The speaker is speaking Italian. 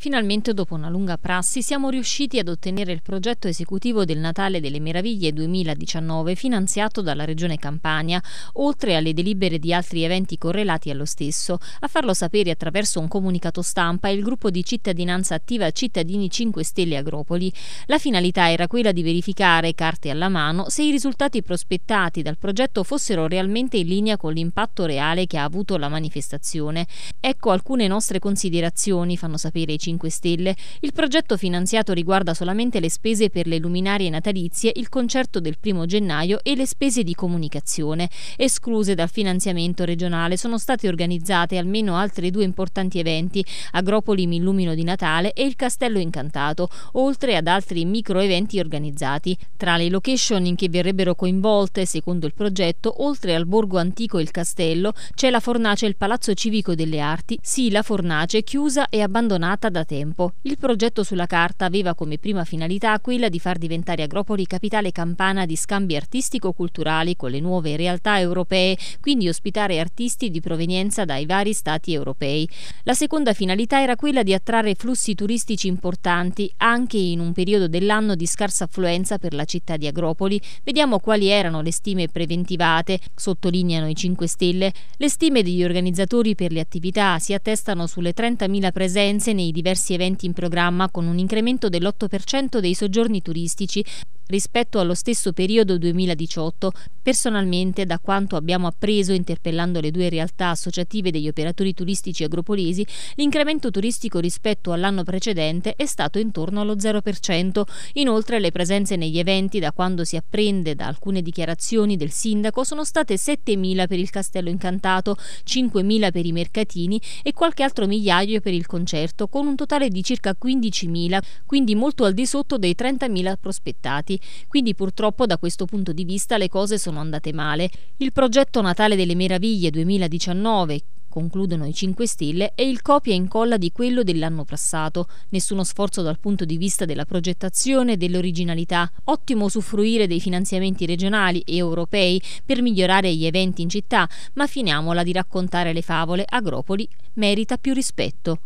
Finalmente, dopo una lunga prassi, siamo riusciti ad ottenere il progetto esecutivo del Natale delle Meraviglie 2019 finanziato dalla Regione Campania, oltre alle delibere di altri eventi correlati allo stesso. A farlo sapere attraverso un comunicato stampa il gruppo di cittadinanza attiva Cittadini 5 Stelle Agropoli. La finalità era quella di verificare, carte alla mano, se i risultati prospettati dal progetto fossero realmente in linea con l'impatto reale che ha avuto la manifestazione. Ecco alcune nostre considerazioni, fanno sapere i cittadini 5 Stelle. Il progetto finanziato riguarda solamente le spese per le luminarie natalizie, il concerto del primo gennaio e le spese di comunicazione. Escluse dal finanziamento regionale sono state organizzate almeno altri due importanti eventi, Agropoli Millumino di Natale e il Castello Incantato, oltre ad altri micro eventi organizzati. Tra le location in che verrebbero coinvolte, secondo il progetto, oltre al borgo antico e il castello, c'è la Fornace e il Palazzo Civico delle Arti, sì la Fornace chiusa e abbandonata da da tempo. Il progetto sulla carta aveva come prima finalità quella di far diventare Agropoli capitale campana di scambi artistico-culturali con le nuove realtà europee, quindi ospitare artisti di provenienza dai vari stati europei. La seconda finalità era quella di attrarre flussi turistici importanti anche in un periodo dell'anno di scarsa affluenza per la città di Agropoli. Vediamo quali erano le stime preventivate, sottolineano i 5 Stelle. Le stime degli organizzatori per le attività si attestano sulle 30.000 presenze nei diversi diversi eventi in programma con un incremento dell'8% dei soggiorni turistici rispetto allo stesso periodo 2018. Personalmente, da quanto abbiamo appreso interpellando le due realtà associative degli operatori turistici agropolesi, l'incremento turistico rispetto all'anno precedente è stato intorno allo 0%. Inoltre, le presenze negli eventi, da quando si apprende da alcune dichiarazioni del sindaco, sono state 7.000 per il Castello Incantato, 5.000 per i mercatini e qualche altro migliaio per il concerto, con un totale di circa 15.000, quindi molto al di sotto dei 30.000 prospettati quindi purtroppo da questo punto di vista le cose sono andate male. Il progetto Natale delle Meraviglie 2019, concludono i 5 Stelle, è il copia e incolla di quello dell'anno passato. Nessuno sforzo dal punto di vista della progettazione e dell'originalità. Ottimo usufruire dei finanziamenti regionali e europei per migliorare gli eventi in città, ma finiamola di raccontare le favole. Agropoli merita più rispetto.